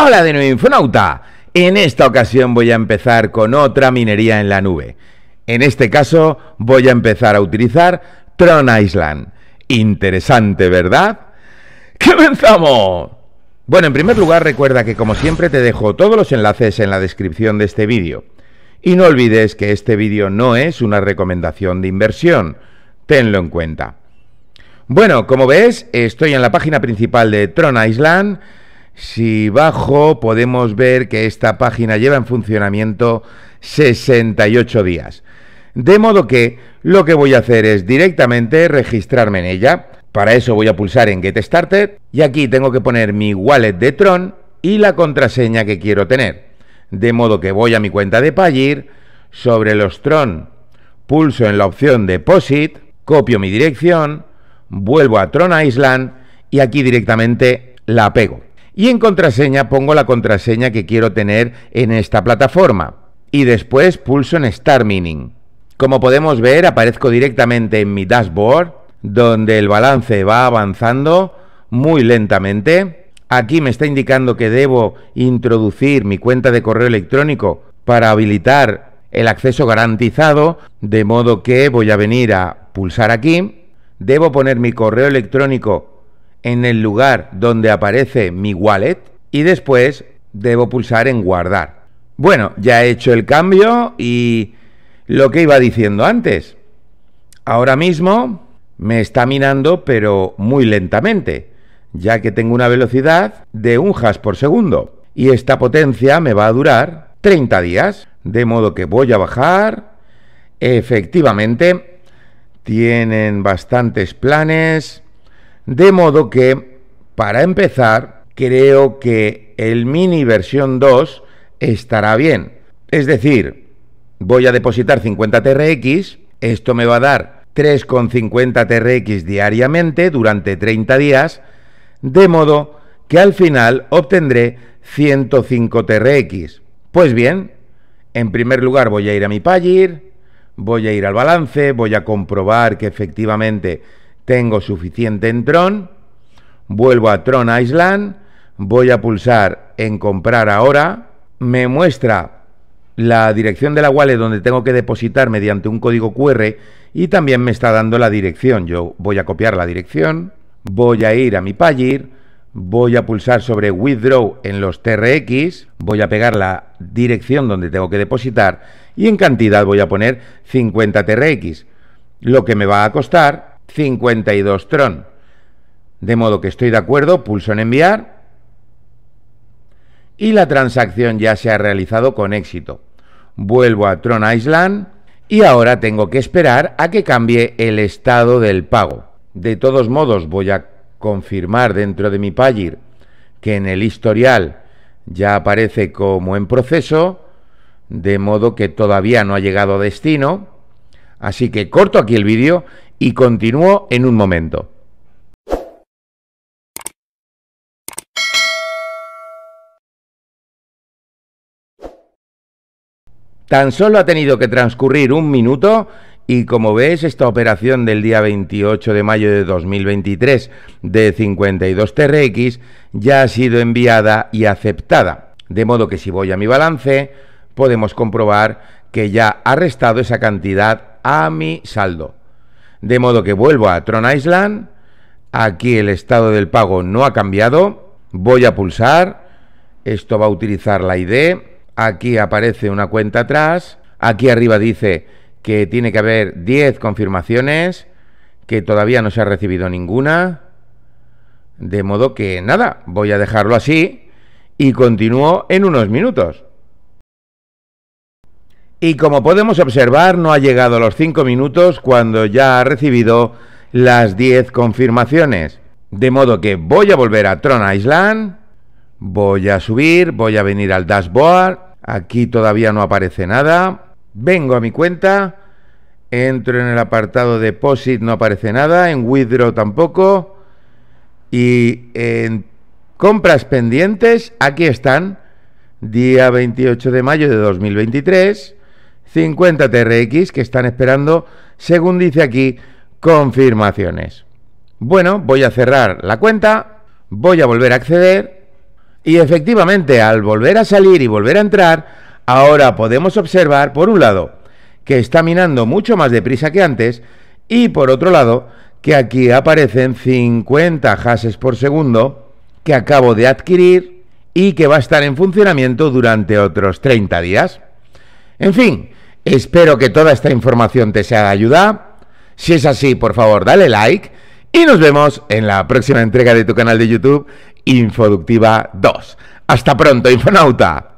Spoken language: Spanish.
Hola de nuevo Infonauta. En esta ocasión voy a empezar con otra minería en la nube. En este caso voy a empezar a utilizar Tron Island. Interesante, ¿verdad? ¡Comenzamos! Bueno, en primer lugar recuerda que como siempre te dejo todos los enlaces en la descripción de este vídeo. Y no olvides que este vídeo no es una recomendación de inversión. Tenlo en cuenta. Bueno, como ves, estoy en la página principal de Tron Island si bajo, podemos ver que esta página lleva en funcionamiento 68 días. De modo que lo que voy a hacer es directamente registrarme en ella. Para eso voy a pulsar en Get Started y aquí tengo que poner mi wallet de Tron y la contraseña que quiero tener. De modo que voy a mi cuenta de Payeer, sobre los Tron pulso en la opción Deposit, copio mi dirección, vuelvo a Tron Island y aquí directamente la pego. Y en contraseña pongo la contraseña que quiero tener en esta plataforma. Y después pulso en Start Mining. Como podemos ver, aparezco directamente en mi dashboard, donde el balance va avanzando muy lentamente. Aquí me está indicando que debo introducir mi cuenta de correo electrónico para habilitar el acceso garantizado, de modo que voy a venir a pulsar aquí. Debo poner mi correo electrónico en el lugar donde aparece mi wallet y después debo pulsar en guardar. Bueno, ya he hecho el cambio y lo que iba diciendo antes. Ahora mismo me está minando pero muy lentamente, ya que tengo una velocidad de un hash por segundo y esta potencia me va a durar 30 días, de modo que voy a bajar. Efectivamente, tienen bastantes planes de modo que, para empezar, creo que el mini versión 2 estará bien. Es decir, voy a depositar 50 TRX, esto me va a dar 3,50 TRX diariamente durante 30 días, de modo que al final obtendré 105 TRX. Pues bien, en primer lugar voy a ir a mi Pagir, voy a ir al balance, voy a comprobar que efectivamente tengo suficiente en Tron, vuelvo a Tron Island, voy a pulsar en comprar ahora, me muestra la dirección de la wallet donde tengo que depositar mediante un código QR y también me está dando la dirección. Yo voy a copiar la dirección, voy a ir a mi Pagir, voy a pulsar sobre Withdraw en los TRX, voy a pegar la dirección donde tengo que depositar y en cantidad voy a poner 50 TRX, lo que me va a costar 52 Tron. De modo que estoy de acuerdo, pulso en enviar y la transacción ya se ha realizado con éxito. Vuelvo a Tron Island y ahora tengo que esperar a que cambie el estado del pago. De todos modos voy a confirmar dentro de mi Pagir que en el historial ya aparece como en proceso, de modo que todavía no ha llegado a destino. Así que corto aquí el vídeo y continúo en un momento. Tan solo ha tenido que transcurrir un minuto y como ves, esta operación del día 28 de mayo de 2023 de 52 TRX ya ha sido enviada y aceptada. De modo que si voy a mi balance, podemos comprobar que ya ha restado esa cantidad a mi saldo. De modo que vuelvo a Tron Island, aquí el estado del pago no ha cambiado, voy a pulsar, esto va a utilizar la ID, aquí aparece una cuenta atrás, aquí arriba dice que tiene que haber 10 confirmaciones, que todavía no se ha recibido ninguna, de modo que nada, voy a dejarlo así y continúo en unos minutos. Y como podemos observar, no ha llegado a los 5 minutos cuando ya ha recibido las 10 confirmaciones. De modo que voy a volver a Tron Island, voy a subir, voy a venir al dashboard, aquí todavía no aparece nada, vengo a mi cuenta, entro en el apartado deposit, no aparece nada, en withdraw tampoco, y en compras pendientes, aquí están, día 28 de mayo de 2023, 50 TRX que están esperando, según dice aquí, confirmaciones. Bueno, voy a cerrar la cuenta, voy a volver a acceder y efectivamente al volver a salir y volver a entrar, ahora podemos observar, por un lado, que está minando mucho más deprisa que antes y por otro lado, que aquí aparecen 50 hashes por segundo que acabo de adquirir y que va a estar en funcionamiento durante otros 30 días. En fin, Espero que toda esta información te sea de ayuda. Si es así, por favor, dale like y nos vemos en la próxima entrega de tu canal de YouTube Infoductiva 2. Hasta pronto, Infonauta.